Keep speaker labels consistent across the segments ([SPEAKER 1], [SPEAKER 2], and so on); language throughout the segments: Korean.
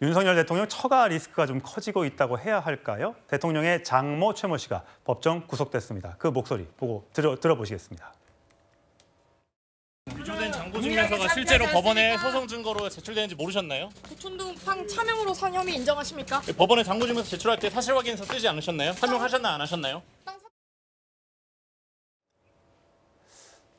[SPEAKER 1] 윤석열 대통령 처가 리스크가 좀 커지고 있다고 해야 할까요? 대통령의 장모 최모 씨가 법정 구속됐습니다. 그 목소리 보고 들어, 들어보시겠습니다. 위조된 장부 증명서가 실제로 법원에 소송 증거로 제출되는지 모르셨나요?
[SPEAKER 2] 구촌동 팡 차명으로 상혐이 인정하십니까? 네,
[SPEAKER 1] 법원에 장부 증명서 제출할 때 사실 확인서 쓰지 않으셨나요? 설명하셨나안 하셨나요?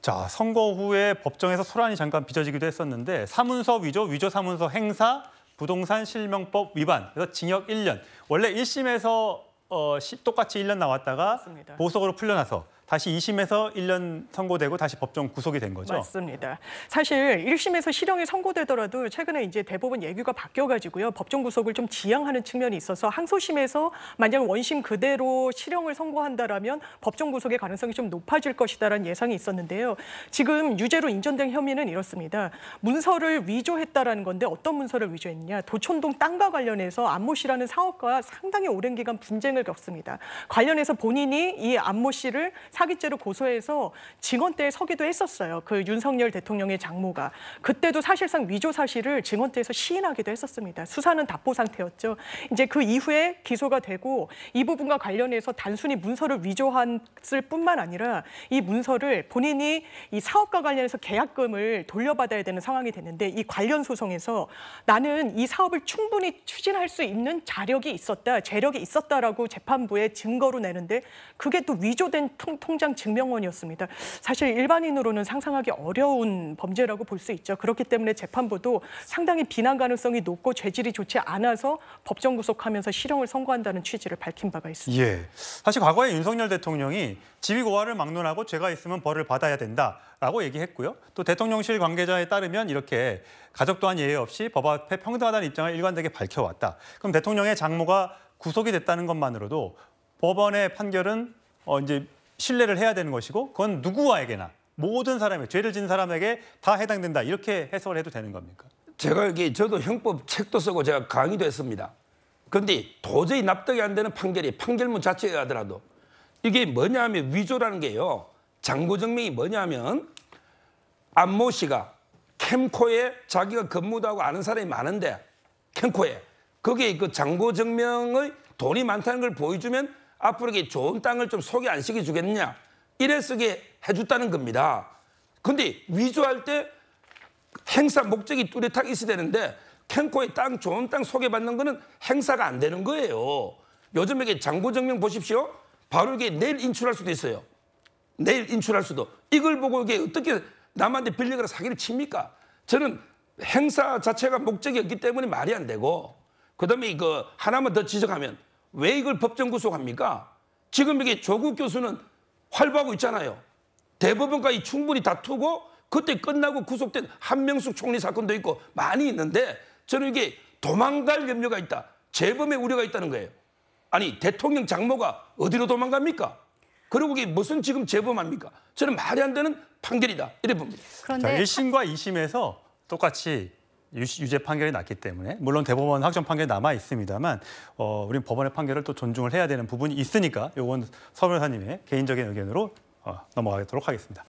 [SPEAKER 1] 자, 선거 후에 법정에서 소란이 잠깐 빚어지기도 했었는데 사문서 위조, 위조 사문서 행사, 부동산 실명법 위반, 그래서 징역 1년. 원래 1심에서 어, 똑같이 1년 나왔다가 맞습니다. 보석으로 풀려나서 다시 2심에서 1년 선고되고 다시 법정 구속이 된 거죠?
[SPEAKER 2] 맞습니다. 사실 1심에서 실형이 선고되더라도 최근에 이제 대법원 예규가 바뀌어가지고요. 법정 구속을 좀 지양하는 측면이 있어서 항소심에서 만약 원심 그대로 실형을 선고한다라 법정 구속의 가능성이 좀 높아질 것이다라는 예상이 있었는데요. 지금 유죄로 인정된 혐의는 이렇습니다. 문서를 위조했다라는 건데 어떤 문서를 위조했냐. 도촌동 땅과 관련해서 안모 씨라는 사업가 상당히 오랜 기간 분쟁을 겪습니다. 관련해서 본인이 이 안모 씨를 사기죄로 고소해서 증언대에 서기도 했었어요. 그 윤석열 대통령의 장모가. 그때도 사실상 위조 사실을 증언대에서 시인하기도 했었습니다. 수사는 답보 상태였죠. 이제 그 이후에 기소가 되고 이 부분과 관련해서 단순히 문서를 위조했을 뿐만 아니라 이 문서를 본인이 이 사업과 관련해서 계약금을 돌려받아야 되는 상황이 됐는데 이 관련 소송에서 나는 이 사업을 충분히 추진할 수 있는 자력이 있었다, 재력이 있었다라고 재판부에 증거로 내는데 그게 또 위조된 통, 통 통장 증명원이었습니다. 사실 일반인으로는 상상하기 어려운 범죄라고 볼 수 있죠. 그렇기 때문에 재판부도 상당히 비난 가능성이 높고 죄질이 좋지 않아서 법정 구속하면서 실형을 선고한다는 취지를 밝힌 바가 있습니다. 예. 사실
[SPEAKER 1] 과거에 윤석열 대통령이 지위 고하를 막론하고 죄가 있으면 벌을 받아야 된다라고 얘기했고요. 또 대통령실 관계자에 따르면 이렇게 가족 또한 예외 없이 법 앞에 평등하다는 입장을 일관되게 밝혀왔다. 그럼 대통령의 장모가 구속이 됐다는 것만으로도 법원의 판결은 어 이제 신뢰를 해야 되는 것이고 그건 누구와에게나 모든 사람이 죄를
[SPEAKER 3] 진 사람에게 다 해당된다 이렇게 해석을 해도 되는 겁니까? 제가 여기 저도 형법 책도 쓰고 제가 강의도 했습니다. 그런데 도저히 납득이 안 되는 판결이 판결문 자체에 하더라도 이게 뭐냐면 위조라는 게요. 장고증명이 뭐냐면 안모 씨가 캠코에 자기가 근무하고 아는 사람이 많은데 캠코에 거기에 그 장고증명의 돈이 많다는 걸 보여주면 앞으로 이게 좋은 땅을 좀 소개 안 시켜주겠느냐. 이래 쓰게 해줬다는 겁니다. 근데 위조할 때 행사 목적이 뚜렷하게 있어야 되는데 캔코의 땅, 좋은 땅 소개받는 거는 행사가 안 되는 거예요. 요즘 에게 장고증명 보십시오. 바로 이게 내일 인출할 수도 있어요. 내일 인출할 수도. 이걸 보고 이게 어떻게 남한테 빌리거나 사기를 칩니까? 저는 행사 자체가 목적이없기 때문에 말이 안 되고 그다음에 이거 하나만 더 지적하면 왜 이걸 법정 구속합니까? 지금 이게 조국 교수는 활보하고 있잖아요. 대법원까지 충분히 다투고 그때 끝나고 구속된 한명숙 총리 사건도 있고 많이 있는데 저는 이게 도망갈 염려가 있다. 재범의 우려가 있다는 거예요. 아니 대통령 장모가 어디로 도망갑니까? 그리고 이게 무슨 지금 재범합니까? 저는 말이 안 되는 판결이다. 이래 봅니다. 그런데 자, 1심과 2심에서 똑같이 유죄 판결이 났기 때문에 물론
[SPEAKER 1] 대법원 확정 판결이 남아 있습니다만 어, 우리 법원의 판결을 또 존중을 해야 되는 부분이 있으니까 요건 서 변호사님의 개인적인 의견으로 어, 넘어가도록 하겠습니다.